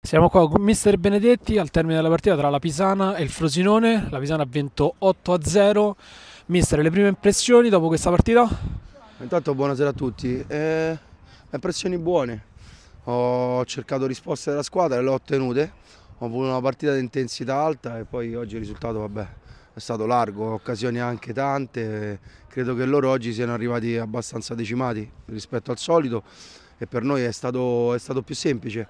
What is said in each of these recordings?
Siamo qua con Mister Benedetti al termine della partita tra la Pisana e il Frosinone. La Pisana ha vinto 8 a 0. Mister, le prime impressioni dopo questa partita? Intanto buonasera a tutti. Eh, impressioni buone. Ho cercato risposte della squadra e le ho ottenute. Ho avuto una partita di intensità alta e poi oggi il risultato vabbè, è stato largo, occasioni anche tante. Credo che loro oggi siano arrivati abbastanza decimati rispetto al solito e per noi è stato, è stato più semplice.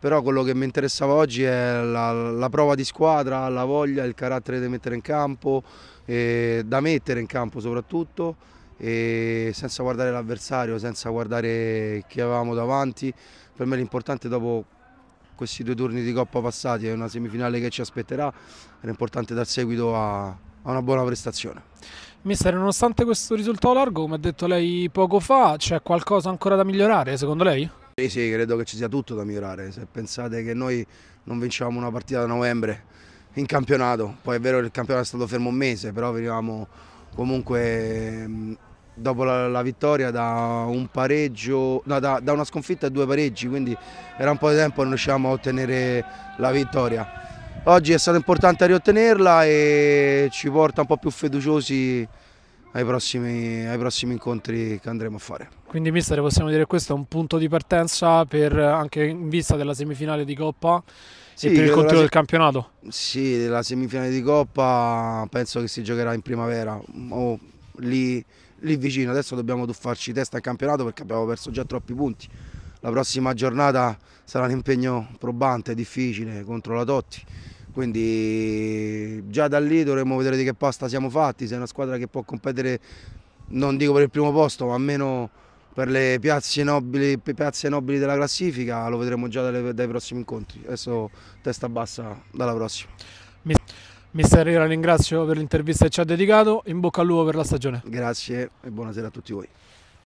Però quello che mi interessava oggi è la, la, prova di squadra, la voglia, il carattere da mettere in campo, da mettere in campo soprattutto, senza guardare l'avversario, senza guardare chi avevamo davanti. Per me l'importante dopo questi due turni di Coppa passati e una semifinale che ci aspetterà, era importante dar seguito a, a una buona prestazione. Mister, nonostante questo risultato largo, come ha detto lei poco fa, c'è qualcosa ancora da migliorare secondo lei? Sì, sì, credo che ci sia tutto da migliorare. Se pensate che noi non vincevamo una partita da novembre in campionato, poi è vero che il campionato è stato fermo un mese, però venivamo comunque mm, dopo la, la, vittoria da un pareggio, no, da, da, una sconfitta e due pareggi, quindi era un po' di tempo e non riuscivamo a ottenere la vittoria oggi è stato importante riottenerla e ci porta un po' più fiduciosi ai prossimi, ai prossimi, incontri che andremo a fare. Quindi mister possiamo dire che questo è un punto di partenza per, anche in vista della semifinale di Coppa sì, e per il continuo del campionato? Sì, la semifinale di Coppa penso che si giocherà in primavera o lì, lì vicino, adesso dobbiamo tuffarci testa al campionato perché abbiamo perso già troppi punti. La prossima giornata sarà un impegno probante, difficile contro la Totti quindi già da lì dovremmo vedere di che pasta siamo fatti, se è una squadra che può competere, non dico per il primo posto, ma almeno per le piazze nobili, piazze nobili della classifica, lo vedremo già dalle, dai prossimi incontri. Adesso testa bassa dalla prossima. Mister, io la ringrazio per l'intervista che ci ha dedicato, in bocca al lupo per la stagione. Grazie e buonasera a tutti voi.